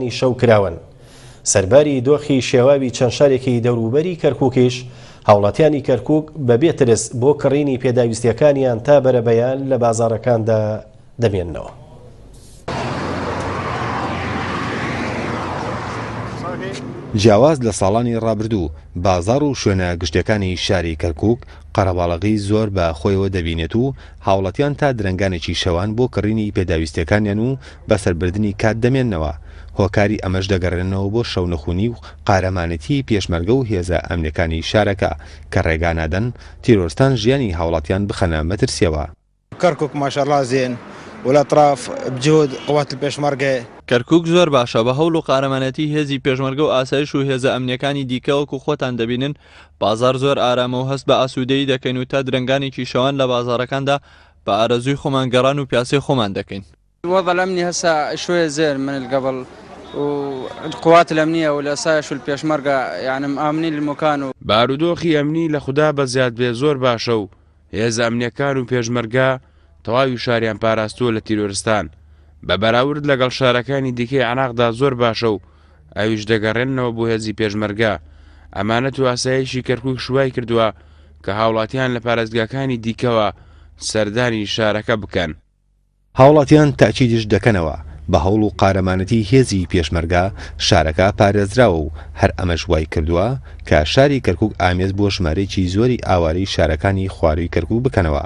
نی شەو کراون سەرباری دۆخی شێواوی چەند شارێکی دەوروبەری کەرکووکیش هاوڵاتیانی کەرکک بە بێترس بۆ کڕینی پێداویستیەکانیان تا بەرەبەیان لە بازارەکاندا دەمێننەوە جیاواز لە ساڵانی ڕابردوو بازار و شوێنە گشتەکانی شاری کەرکک قەرەباڵغی زۆر بە خۆیەوە دەبینێت و هاوڵەتیان تا درنگانێکی شەوان بۆ کڕینی پێداویستەکانیان و بەسەربردننی کات دەمێننەوە هۆکاری ئەمەش دەگەڕێنەوە بۆ شەونەخونی و قارەمانەتی پێشمەرگە و هێزە ئەمریکانی شارەکە کە ڕێگانادەن تیرۆستان ژیانی هاوڵاتیان بخەنە مەترسیەوە کەرکک ماشەڕازێن والأطراف بجهود قوات البيشمركة کەرکک زۆر باشە بە هەوڵ و قارەمانەتی هێزی پێشمەرگە و ئاسایش و هێزە ئەمنیەکانی دیکەوەکو خۆتان دەبینن بازار زۆر ئارامە و هەست بە ئاسوودەی دەکەین و تا درنگانێکی شەوان لە بازارەکاندا بە ئارەزوی خۆمانگەڕان و پیاسی خۆمان دەکەین وەڵ ئەمنی هەسا شوێ زێر من گەبڵ قوات الأمنية والأسايش والبيشمركة يعني مآمنين المكان و... بارودۆخی ئەمنی لە خوددا بە زیاد بێ زۆر باشە و هێز ئەمنیەکان و پێشمەرگە تەواوی شاریان پاراستووە لە تیرۆرستان بە بەراورد لەگەڵ شارەکانی دیکەی عناقدا زۆر باشە و ئەویش دەگەڕێنەوە بۆ هێزی پێشمەرگا ئەمانە تو ئاسایشی کەرکک شوای کردووە کە هاوڵاتیان لە پارێزگاکانی دیکەوە سەردانی شارەکە بکەن هاوڵاتیان تاچیدش دەکەنەوە بە هەوڵ و قارەمانەتی هێزی پێشمەرگا شارەکە پارێزراوە و هەر ئەمەش وای کردووە کە شاری کەرکک ئامێز بۆ ژمارەیەکی زۆری ئاواری شارەکانی خواروی کەرکک بکەنەوە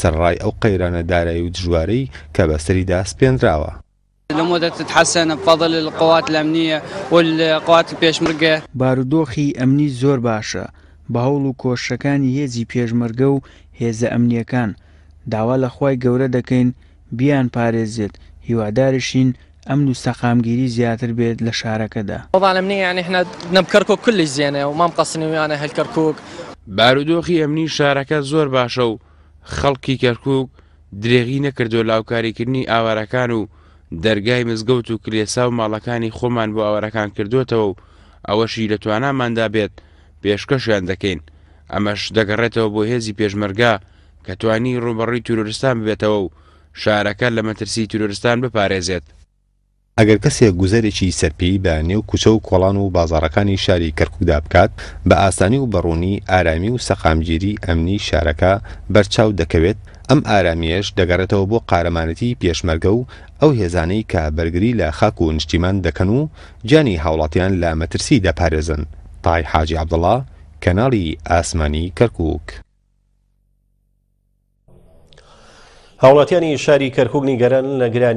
سەرڕای ئەو قەیرانە دارایی و دژوارەی کە بەسەریدا سپێنراوە. لمدة تتحسن بفضل القوات الأمنية والقوات البيشمركة بارودۆخی ئەمنی زۆر باشە بە هەوڵ و کۆشەکانی هێزی پێشمەرگە و هێزە ئەمنیەکان داوا لەخوای گەورە دەکەین بیان پارێزێت هیوادارشین ئەم دوو سەقامگیری زیاتر بێت لە شارەکەدا ئەوڵم نییان هنا نبکەرکۆ کلی زیێنێ و مام قسنیویانە هەلکەرکک بارودۆخی ئەمنی شارەکە زۆر باشە و خەڵکی کەرکک درێغی نەکردو لاوکاریکردنی ئاوارەکان و دەرگای مزگەوت و کلێسا و ماڵەکانی خۆمان بۆ ئاوارەکان کردوێتەوە و ئەوەشی لە تواناماندا بێت پێشکەشیان دەکەین ئەمەش دەگەڕێتەوە بۆ هێزی پێشمەرگا کە توانی ڕوبەڕی تورستان بێتەوە و شارەکە لە مەترسی تورستان بپارێزێت ئەگەر کەسێک گوزەرێکی سەرپی بە نێو کوچە و کۆڵان و بازارەکانی شاری کەرکودا بکات بە ئاسانی و بەڕوونی ئارامی و سەقامگیری ئەمنی شارەکە بەرچاو دەکەوێت ئەم ئارامیەش دەگەڕێتەوە بۆ قارەمانەتی پێشمەرگە و ئەو هێزانەی کە بەرگری لە خاک و نیشتیمان دەکەن و جانی هاوڵاتیان لە مەترسی دەپارێزن تای حاجی عبدڵا کەناڵی ئاسمانی کەرکک. هاوڵاتیانی شاری کەرکوبنی گەران لە گرانی